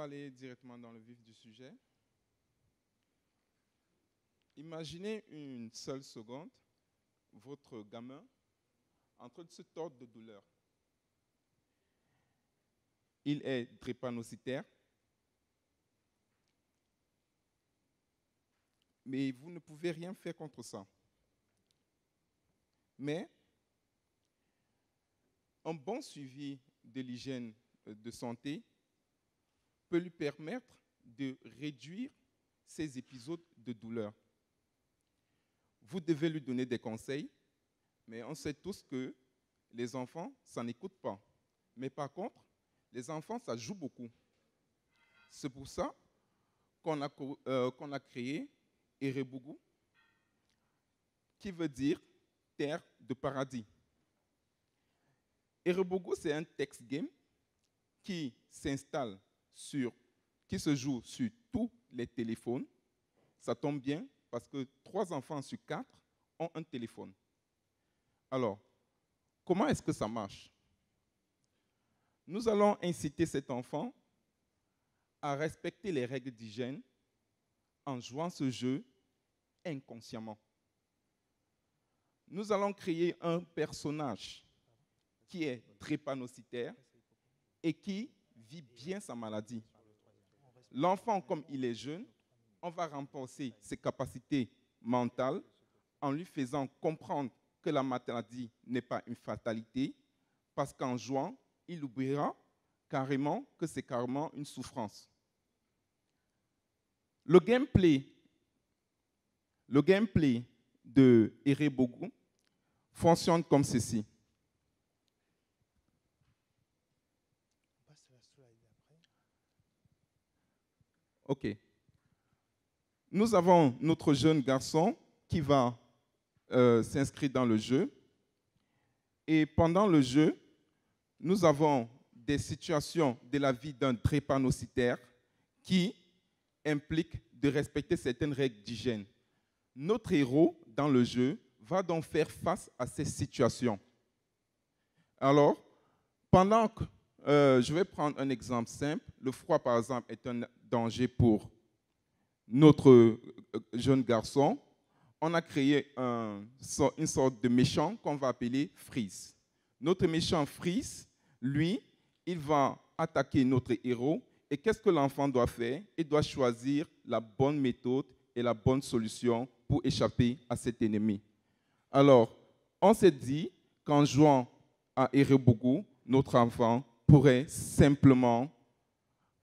aller directement dans le vif du sujet. Imaginez une seule seconde votre gamin en train de se tordre de douleur. Il est drépanocytaire, mais vous ne pouvez rien faire contre ça. Mais un bon suivi de l'hygiène euh, de santé peut lui permettre de réduire ses épisodes de douleur. Vous devez lui donner des conseils, mais on sait tous que les enfants, ça n'écoute pas. Mais par contre, les enfants, ça joue beaucoup. C'est pour ça qu'on a, euh, qu'on a créé Erebougou, qui veut dire terre de paradis. Erebougou, c'est un text game qui s'installe sur, qui se joue sur tous les téléphones. Ça tombe bien parce que trois enfants sur quatre ont un téléphone. Alors, comment est-ce que ça marche Nous allons inciter cet enfant à respecter les règles d'hygiène en jouant ce jeu inconsciemment. Nous allons créer un personnage qui est trépanocytaire et qui vit bien sa maladie. L'enfant, comme il est jeune, on va renforcer ses capacités mentales en lui faisant comprendre que la maladie n'est pas une fatalité, parce qu'en jouant, il oubliera carrément que c'est carrément une souffrance. Le gameplay, le gameplay de Erebogu fonctionne comme ceci. OK. Nous avons notre jeune garçon qui va euh, s'inscrire dans le jeu. Et pendant le jeu, nous avons des situations de la vie d'un trépanocytaire qui impliquent de respecter certaines règles d'hygiène. Notre héros, dans le jeu, va donc faire face à ces situations. Alors, pendant que, euh, je vais prendre un exemple simple, le froid par exemple est un danger pour notre euh, jeune garçon, on a créé un, une sorte de méchant qu'on va appeler Freeze. Notre méchant Freeze, lui, il va attaquer notre héros. Et qu'est-ce que l'enfant doit faire Il doit choisir la bonne méthode et la bonne solution pour échapper à cet ennemi. Alors, on s'est dit qu'en jouant à beaucoup notre enfant pourrait simplement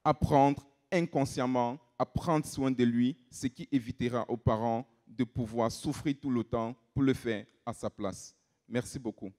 apprendre inconsciemment à prendre soin de lui, ce qui évitera aux parents de pouvoir souffrir tout le temps pour le faire à sa place. Merci beaucoup.